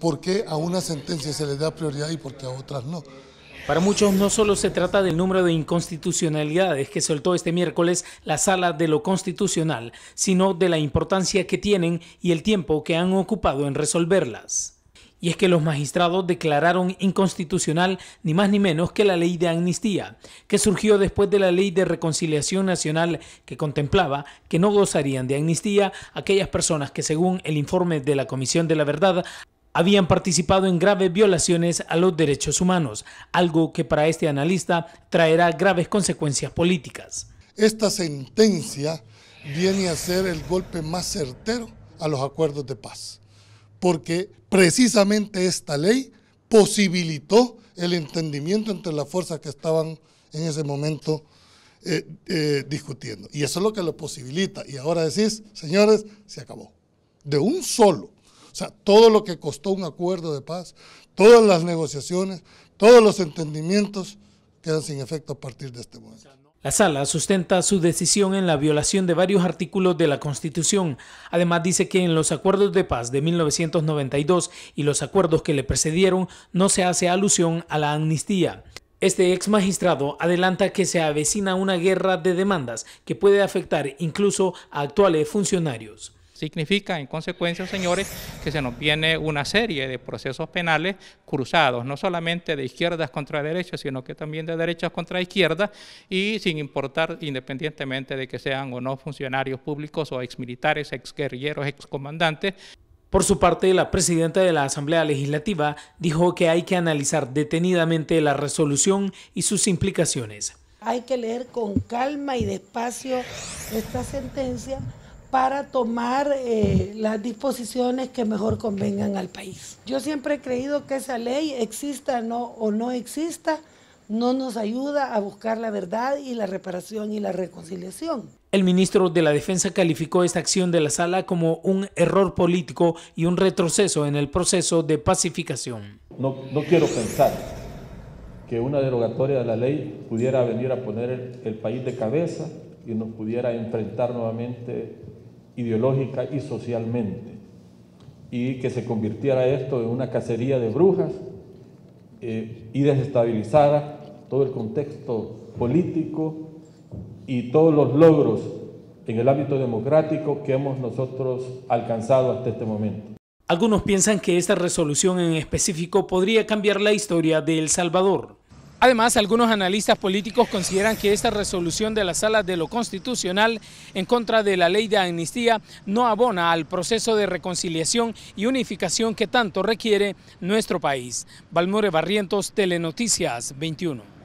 por qué a una sentencia se le da prioridad y por qué a otras no. Para muchos no solo se trata del número de inconstitucionalidades que soltó este miércoles la sala de lo constitucional, sino de la importancia que tienen y el tiempo que han ocupado en resolverlas. Y es que los magistrados declararon inconstitucional ni más ni menos que la ley de amnistía, que surgió después de la ley de reconciliación nacional que contemplaba que no gozarían de amnistía aquellas personas que según el informe de la Comisión de la Verdad habían participado en graves violaciones a los derechos humanos, algo que para este analista traerá graves consecuencias políticas. Esta sentencia viene a ser el golpe más certero a los acuerdos de paz, porque precisamente esta ley posibilitó el entendimiento entre las fuerzas que estaban en ese momento eh, eh, discutiendo. Y eso es lo que lo posibilita. Y ahora decís, señores, se acabó. De un solo. O sea, todo lo que costó un acuerdo de paz, todas las negociaciones, todos los entendimientos quedan sin efecto a partir de este momento. La sala sustenta su decisión en la violación de varios artículos de la Constitución. Además dice que en los acuerdos de paz de 1992 y los acuerdos que le precedieron no se hace alusión a la amnistía. Este ex magistrado adelanta que se avecina una guerra de demandas que puede afectar incluso a actuales funcionarios. Significa, en consecuencia, señores, que se nos viene una serie de procesos penales cruzados, no solamente de izquierdas contra derechas, sino que también de derechas contra izquierdas, y sin importar, independientemente de que sean o no funcionarios públicos o exmilitares, exguerrilleros, excomandantes. Por su parte, la presidenta de la Asamblea Legislativa dijo que hay que analizar detenidamente la resolución y sus implicaciones. Hay que leer con calma y despacio esta sentencia para tomar eh, las disposiciones que mejor convengan al país. Yo siempre he creído que esa ley, exista o no exista, no nos ayuda a buscar la verdad y la reparación y la reconciliación. El ministro de la Defensa calificó esta acción de la sala como un error político y un retroceso en el proceso de pacificación. No, no quiero pensar que una derogatoria de la ley pudiera venir a poner el país de cabeza y nos pudiera enfrentar nuevamente ideológica y socialmente, y que se convirtiera esto en una cacería de brujas eh, y desestabilizara todo el contexto político y todos los logros en el ámbito democrático que hemos nosotros alcanzado hasta este momento. Algunos piensan que esta resolución en específico podría cambiar la historia de El Salvador. Además, algunos analistas políticos consideran que esta resolución de la Sala de lo Constitucional en contra de la ley de amnistía no abona al proceso de reconciliación y unificación que tanto requiere nuestro país. Balmore Barrientos, Telenoticias 21.